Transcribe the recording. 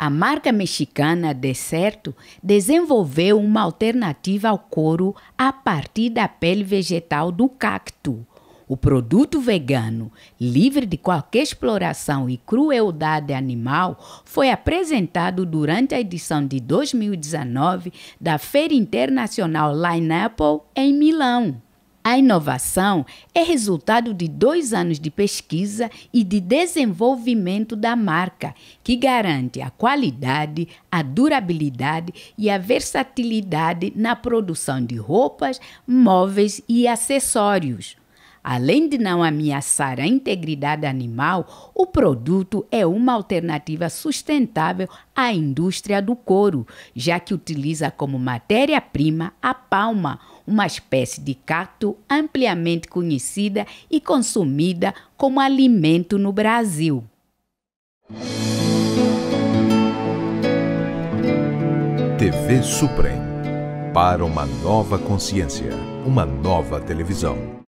A marca mexicana Deserto desenvolveu uma alternativa ao couro a partir da pele vegetal do cacto. O produto vegano, livre de qualquer exploração e crueldade animal, foi apresentado durante a edição de 2019 da Feira Internacional Lineapple em Milão. A inovação é resultado de dois anos de pesquisa e de desenvolvimento da marca, que garante a qualidade, a durabilidade e a versatilidade na produção de roupas, móveis e acessórios. Além de não ameaçar a integridade animal, o produto é uma alternativa sustentável à indústria do couro, já que utiliza como matéria-prima a palma, uma espécie de cacto ampliamente conhecida e consumida como alimento no Brasil. TV Suprem para uma nova consciência, uma nova televisão.